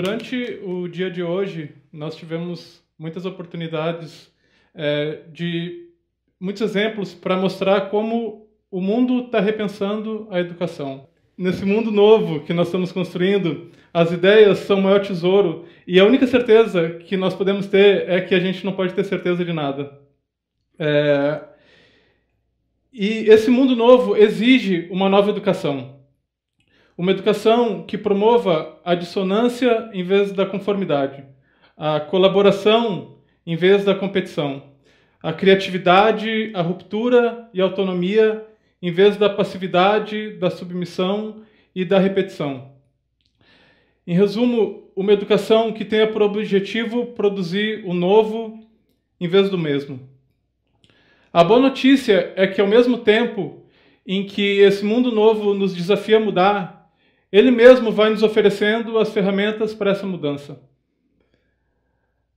durante o dia de hoje, nós tivemos muitas oportunidades é, de muitos exemplos para mostrar como o mundo está repensando a educação. Nesse mundo novo que nós estamos construindo, as ideias são o maior tesouro e a única certeza que nós podemos ter é que a gente não pode ter certeza de nada. É... E esse mundo novo exige uma nova educação. Uma educação que promova a dissonância em vez da conformidade, a colaboração em vez da competição, a criatividade, a ruptura e a autonomia em vez da passividade, da submissão e da repetição. Em resumo, uma educação que tenha por objetivo produzir o novo em vez do mesmo. A boa notícia é que, ao mesmo tempo em que esse mundo novo nos desafia a mudar, ele mesmo vai nos oferecendo as ferramentas para essa mudança.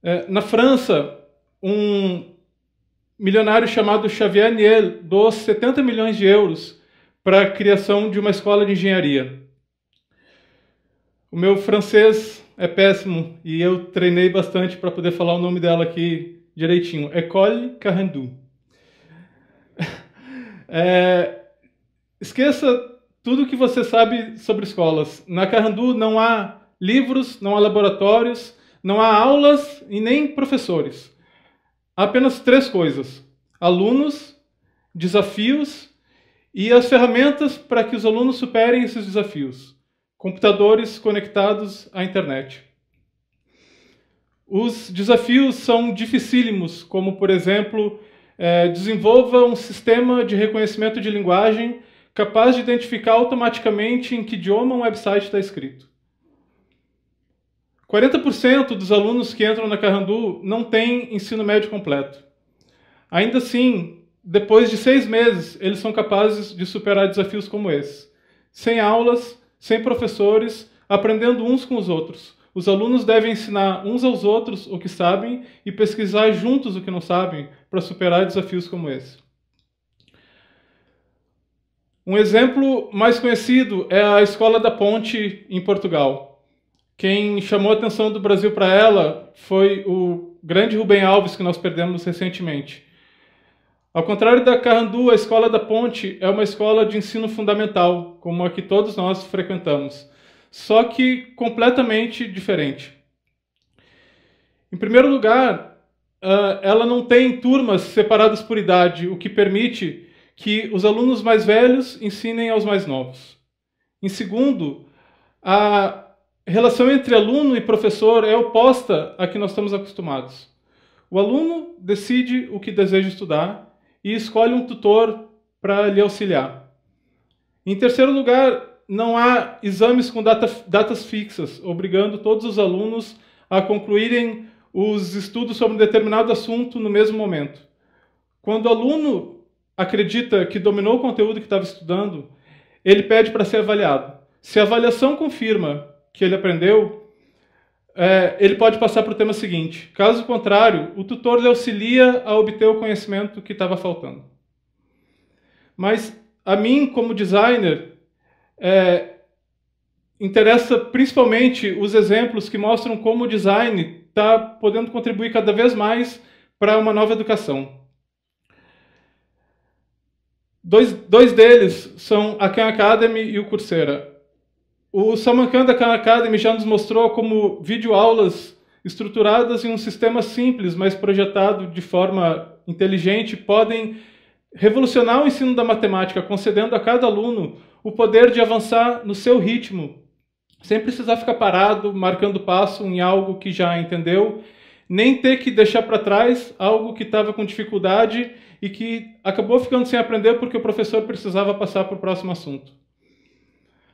É, na França, um milionário chamado Xavier Niel doou 70 milhões de euros para a criação de uma escola de engenharia. O meu francês é péssimo e eu treinei bastante para poder falar o nome dela aqui direitinho. École Carandou. É, esqueça tudo o que você sabe sobre escolas. Na Carandu não há livros, não há laboratórios, não há aulas e nem professores. Há apenas três coisas: alunos, desafios e as ferramentas para que os alunos superem esses desafios. Computadores conectados à internet. Os desafios são dificílimos, como, por exemplo, é, desenvolva um sistema de reconhecimento de linguagem capaz de identificar automaticamente em que idioma um website está escrito. 40% dos alunos que entram na Carrandu não têm ensino médio completo. Ainda assim, depois de seis meses, eles são capazes de superar desafios como esse. Sem aulas, sem professores, aprendendo uns com os outros. Os alunos devem ensinar uns aos outros o que sabem e pesquisar juntos o que não sabem para superar desafios como esse. Um exemplo mais conhecido é a Escola da Ponte em Portugal. Quem chamou a atenção do Brasil para ela foi o grande Rubem Alves, que nós perdemos recentemente. Ao contrário da Carandu, a Escola da Ponte é uma escola de ensino fundamental, como a que todos nós frequentamos, só que completamente diferente. Em primeiro lugar, ah, ela não tem turmas separadas por idade, o que permite que os alunos mais velhos ensinem aos mais novos. Em segundo, a relação entre aluno e professor é oposta à que nós estamos acostumados. O aluno decide o que deseja estudar e escolhe um tutor para lhe auxiliar. Em terceiro lugar, não há exames com data, datas fixas, obrigando todos os alunos a concluírem os estudos sobre um determinado assunto no mesmo momento. Quando o aluno acredita que dominou o conteúdo que estava estudando, ele pede para ser avaliado. Se a avaliação confirma que ele aprendeu, é, ele pode passar para o tema seguinte. Caso contrário, o tutor lhe auxilia a obter o conhecimento que estava faltando. Mas a mim, como designer, é, interessa principalmente os exemplos que mostram como o design está podendo contribuir cada vez mais para uma nova educação. Dois, dois deles são a Khan Academy e o Coursera. O da Khan Academy já nos mostrou como videoaulas estruturadas em um sistema simples, mas projetado de forma inteligente, podem revolucionar o ensino da matemática, concedendo a cada aluno o poder de avançar no seu ritmo, sem precisar ficar parado, marcando passo em algo que já entendeu, nem ter que deixar para trás algo que estava com dificuldade e que acabou ficando sem aprender porque o professor precisava passar para o próximo assunto.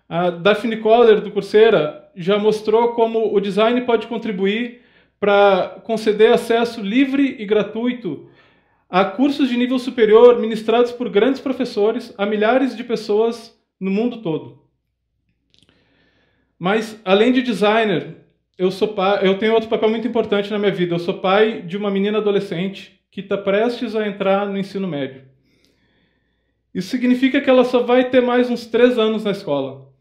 A Daphne Koller, do Coursera, já mostrou como o design pode contribuir para conceder acesso livre e gratuito a cursos de nível superior ministrados por grandes professores a milhares de pessoas no mundo todo. Mas, além de designer, eu, sou pai, eu tenho outro papel muito importante na minha vida. Eu sou pai de uma menina adolescente que está prestes a entrar no ensino médio. Isso significa que ela só vai ter mais uns três anos na escola.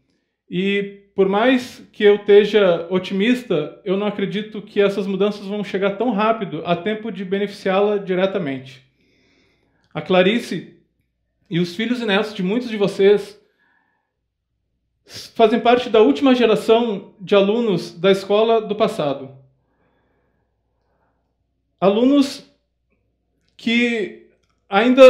E por mais que eu esteja otimista, eu não acredito que essas mudanças vão chegar tão rápido a tempo de beneficiá-la diretamente. A Clarice e os filhos e netos de muitos de vocês fazem parte da última geração de alunos da escola do passado. Alunos que ainda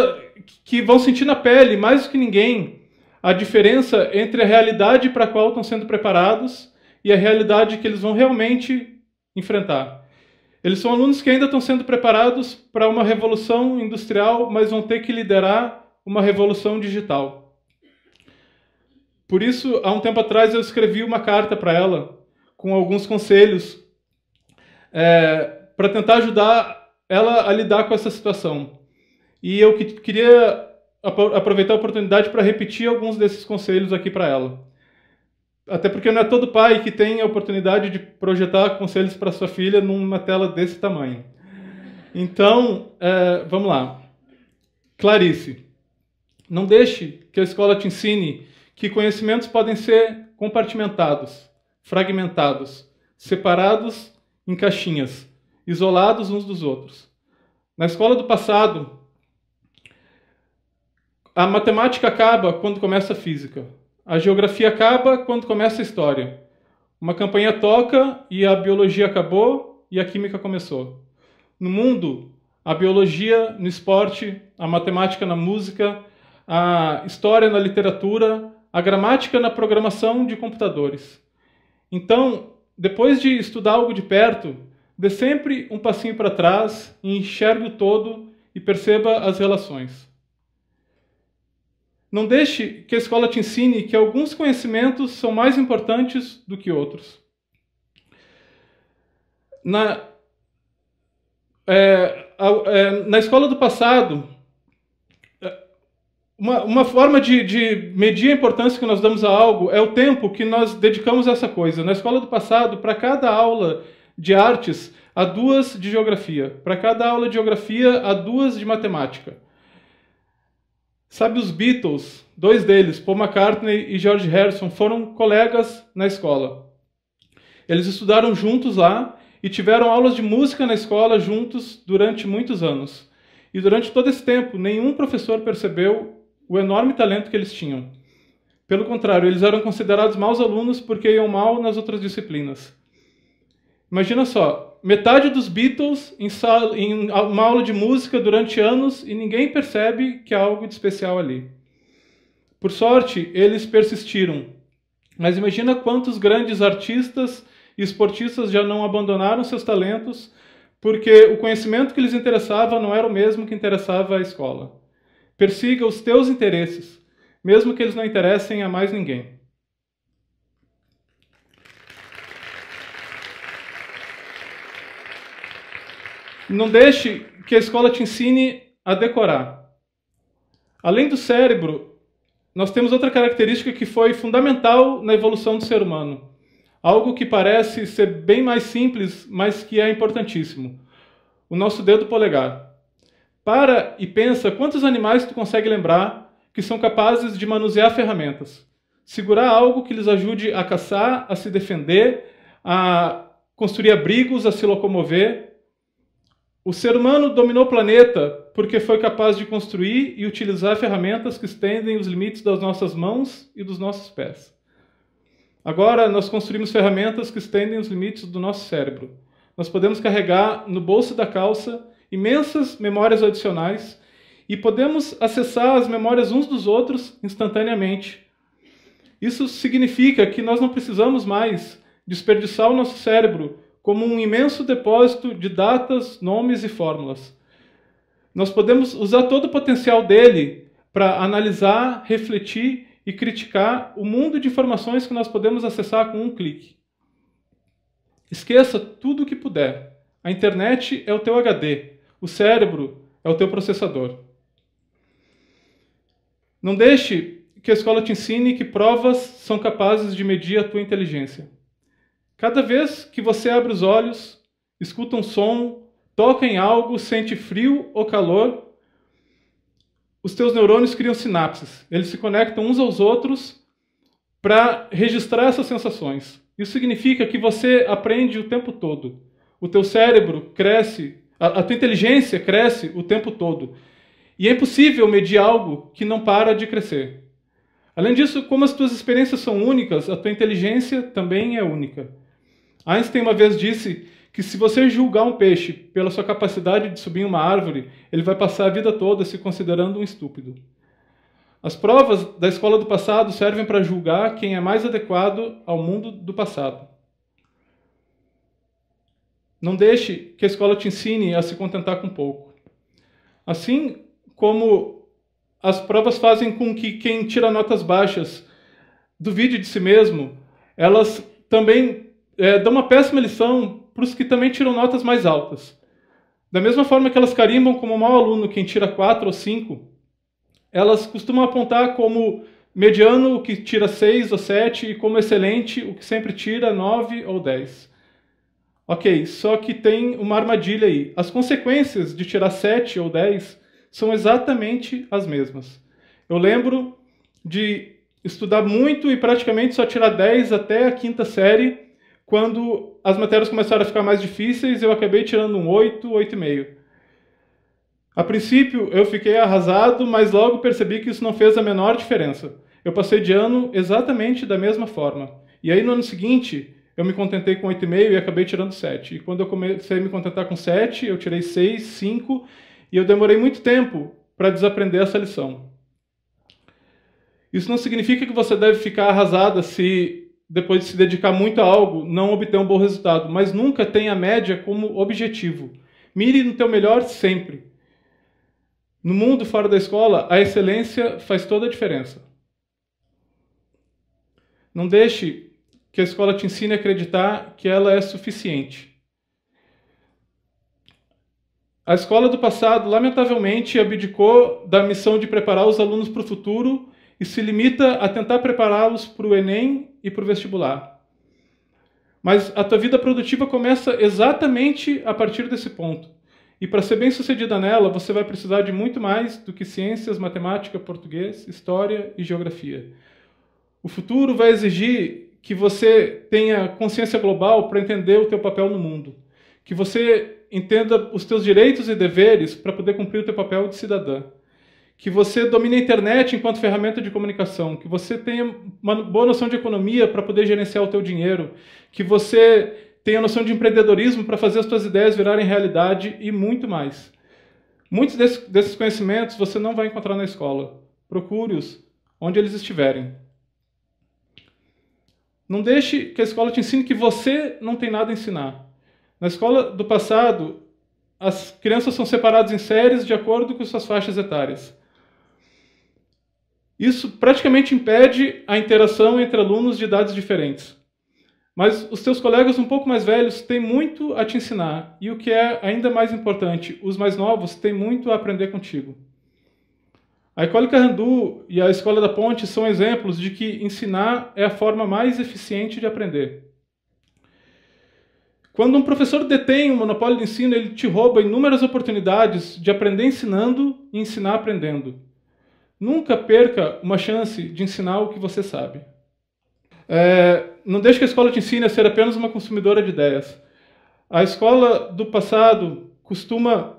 que vão sentir na pele, mais do que ninguém, a diferença entre a realidade para a qual estão sendo preparados e a realidade que eles vão realmente enfrentar. Eles são alunos que ainda estão sendo preparados para uma revolução industrial, mas vão ter que liderar uma revolução digital. Por isso, há um tempo atrás eu escrevi uma carta para ela com alguns conselhos é, eh, para tentar ajudar ela a lidar com essa situação. E eu que, queria aproveitar a oportunidade para repetir alguns desses conselhos aqui para ela. Até porque não é todo pai que tem a oportunidade de projetar conselhos para sua filha numa tela desse tamanho. Então, é, vamos lá. Clarice, não deixe que a escola te ensine que conhecimentos podem ser compartimentados, fragmentados, separados em caixinhas isolados uns dos outros. Na escola do passado, a matemática acaba quando começa a física. A geografia acaba quando começa a história. Uma campanha toca e a biologia acabou e a química começou. No mundo, a biologia no esporte, a matemática na música, a história na literatura, a gramática na programação de computadores. Então, depois de estudar algo de perto, Dê sempre um passinho para trás e enxergue o todo e perceba as relações. Não deixe que a escola te ensine que alguns conhecimentos são mais importantes do que outros. Na, é, é, na escola do passado, é, uma, uma forma de, de, medir a importância que nós damos a algo é o tempo que nós dedicamos a essa coisa. Na escola do passado, para cada aula de artes, há duas de geografia. Para cada aula de geografia, há duas de matemática. Sabe os Beatles? Dois deles, Paul McCartney e George Harrison, foram colegas na escola. Eles estudaram juntos lá e tiveram aulas de música na escola juntos durante muitos anos. E durante todo esse tempo, nenhum professor percebeu o enorme talento que eles tinham. Pelo contrário, eles eram considerados maus alunos porque iam mal nas outras disciplinas. Imagina só, metade dos Beatles em, sala, em uma aula de música durante anos e ninguém percebe que há algo de especial ali. Por sorte, eles persistiram. Mas imagina quantos grandes artistas e esportistas já não abandonaram seus talentos porque o conhecimento que lhes interessava não era o mesmo que interessava à escola. Persiga os teus interesses, mesmo que eles não interessem a mais ninguém. Não deixe que a escola te ensine a decorar. Além do cérebro, nós temos outra característica que foi fundamental na evolução do ser humano. Algo que parece ser bem mais simples, mas que é importantíssimo. O nosso dedo polegar. Para e pensa quantos animais tu consegue lembrar que são capazes de manusear ferramentas. Segurar algo que lhes ajude a caçar, a se defender, a construir abrigos, a se locomover, o ser humano dominou o planeta porque foi capaz de construir e utilizar ferramentas que estendem os limites das nossas mãos e dos nossos pés. Agora, nós construímos ferramentas que estendem os limites do nosso cérebro. Nós podemos carregar no bolso da calça imensas memórias adicionais e podemos acessar as memórias uns dos outros instantaneamente. Isso significa que nós não precisamos mais desperdiçar o nosso cérebro como um imenso depósito de datas, nomes e fórmulas. Nós podemos usar todo o potencial dele para analisar, refletir e criticar o mundo de informações que nós podemos acessar com um clique. Esqueça tudo o que puder. A internet é o teu HD, o cérebro é o teu processador. Não deixe que a escola te ensine que provas são capazes de medir a tua inteligência. Cada vez que você abre os olhos, escuta um som, toca em algo, sente frio ou calor, os teus neurônios criam sinapses. Eles se conectam uns aos outros para registrar essas sensações. Isso significa que você aprende o tempo todo. O teu cérebro cresce, a, tua inteligência cresce o tempo todo. E é impossível medir algo que não para de crescer. Além disso, como as tuas experiências são únicas, a tua inteligência também é única. Einstein uma vez disse que se você julgar um peixe pela sua capacidade de subir uma árvore, ele vai passar a vida toda se considerando um estúpido. As provas da escola do passado servem para julgar quem é mais adequado ao mundo do passado. Não deixe que a escola te ensine a se contentar com pouco. Assim como as provas fazem com que quem tira notas baixas duvide de si mesmo, elas também é, dá uma péssima lição para os que também tiram notas mais altas. Da mesma forma que elas carimbam como mau aluno quem tira 4 ou 5, elas costumam apontar como mediano o que tira 6 ou 7 e como excelente o que sempre tira 9 ou 10. Ok, só que tem uma armadilha aí. As consequências de tirar 7 ou 10 são exatamente as mesmas. Eu lembro de estudar muito e praticamente só tirar 10 até a quinta série quando as matérias começaram a ficar mais difíceis, eu acabei tirando um 8, 8,5. A princípio, eu fiquei arrasado, mas logo percebi que isso não fez a menor diferença. Eu passei de ano exatamente da mesma forma. E aí, no ano seguinte, eu me contentei com 8,5 e acabei tirando 7. E quando eu comecei a me contentar com 7, eu tirei 6, 5, e eu demorei muito tempo para desaprender essa lição. Isso não significa que você deve ficar arrasada se depois de se dedicar muito a algo, não obter um bom resultado, mas nunca tenha a média como objetivo. Mire no teu melhor sempre. No mundo fora da escola, a excelência faz toda a diferença. Não deixe que a escola te ensine a acreditar que ela é suficiente. A escola do passado, lamentavelmente, abdicou da missão de preparar os alunos para o futuro e se limita a tentar prepará-los para o Enem e para o vestibular. Mas a tua vida produtiva começa exatamente a partir desse ponto. E para ser bem sucedida nela, você vai precisar de muito mais do que ciências, matemática, português, história e geografia. O futuro vai exigir que você tenha consciência global para entender o teu papel no mundo, que você entenda os teus direitos e deveres para poder cumprir o teu papel de cidadã que você domine a internet enquanto ferramenta de comunicação, que você tenha uma boa noção de economia para poder gerenciar o teu dinheiro, que você tenha noção de empreendedorismo para fazer as suas ideias virarem realidade e muito mais. Muitos desses conhecimentos você não vai encontrar na escola. Procure-os onde eles estiverem. Não deixe que a escola te ensine que você não tem nada a ensinar. Na escola do passado, as crianças são separadas em séries de acordo com suas faixas etárias. Isso praticamente impede a interação entre alunos de idades diferentes. Mas os teus colegas um pouco mais velhos têm muito a te ensinar, e o que é ainda mais importante, os mais novos têm muito a aprender contigo. A Ecole Randu e a Escola da Ponte são exemplos de que ensinar é a forma mais eficiente de aprender. Quando um professor detém o um monopólio do ensino, ele te rouba inúmeras oportunidades de aprender ensinando e ensinar aprendendo. Nunca perca uma chance de ensinar o que você sabe. É, não deixe que a escola te ensine a ser apenas uma consumidora de ideias. A escola do passado costuma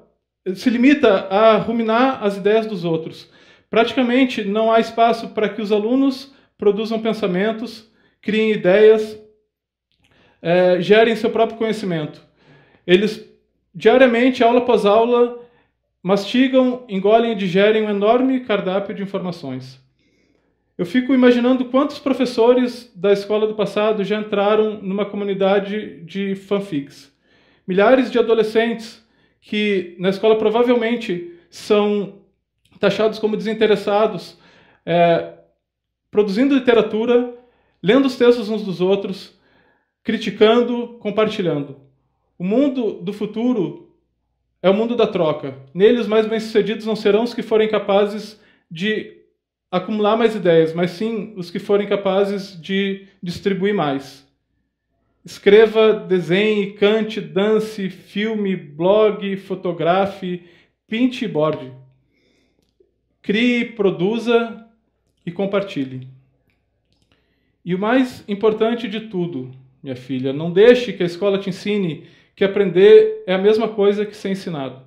se limita a ruminar as ideias dos outros. Praticamente não há espaço para que os alunos produzam pensamentos, criem ideias, é, gerem seu próprio conhecimento. Eles diariamente, aula após aula, Mastigam, engolem e digerem um enorme cardápio de informações. Eu fico imaginando quantos professores da escola do passado já entraram numa comunidade de fanfics. Milhares de adolescentes que na escola provavelmente são taxados como desinteressados, é, produzindo literatura, lendo os textos uns dos outros, criticando, compartilhando. O mundo do futuro é o mundo da troca. Nele, os mais bem-sucedidos não serão os que forem capazes de acumular mais ideias, mas sim os que forem capazes de distribuir mais. Escreva, desenhe, cante, dance, filme, blog, fotografe, pinte e borde. Crie, produza e compartilhe. E o mais importante de tudo, minha filha, não deixe que a escola te ensine que aprender é a mesma coisa que ser ensinado.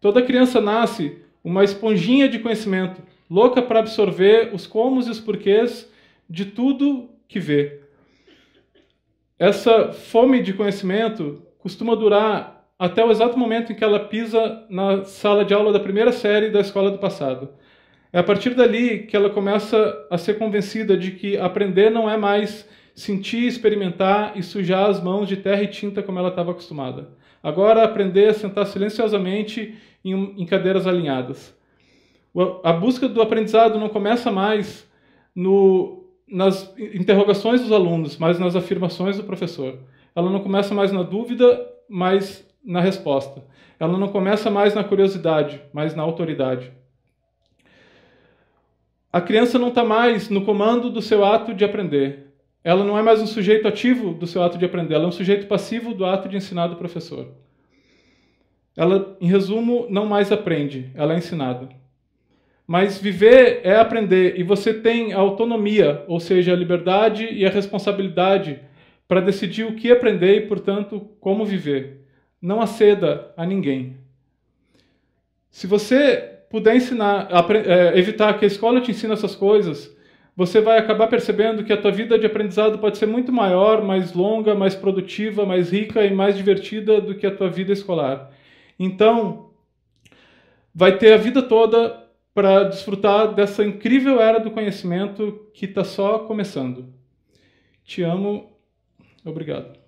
Toda criança nasce uma esponjinha de conhecimento, louca para absorver os comos e os porquês de tudo que vê. Essa fome de conhecimento costuma durar até o exato momento em que ela pisa na sala de aula da primeira série da escola do passado. É a partir dali que ela começa a ser convencida de que aprender não é mais sentir, experimentar e sujar as mãos de terra e tinta como ela estava acostumada. Agora aprender a sentar silenciosamente em, em cadeiras alinhadas. O, a busca do aprendizado não começa mais no, nas interrogações dos alunos, mas nas afirmações do professor. Ela não começa mais na dúvida, mas na resposta. Ela não começa mais na curiosidade, mas na autoridade. A criança não está mais no comando do seu ato de aprender. Ela não é mais um sujeito ativo do seu ato de aprender, ela é um sujeito passivo do ato de ensinar do professor. Ela, em resumo, não mais aprende, ela é ensinada. Mas viver é aprender e você tem a autonomia, ou seja, a liberdade e a responsabilidade para decidir o que aprender e, portanto, como viver. Não aceda a ninguém. Se você puder ensinar, eh, evitar que a escola te ensine essas coisas, você vai acabar percebendo que a tua vida de aprendizado pode ser muito maior, mais longa, mais produtiva, mais rica e mais divertida do que a tua vida escolar. Então, vai ter a vida toda para desfrutar dessa incrível era do conhecimento que está só começando. Te amo. Obrigado.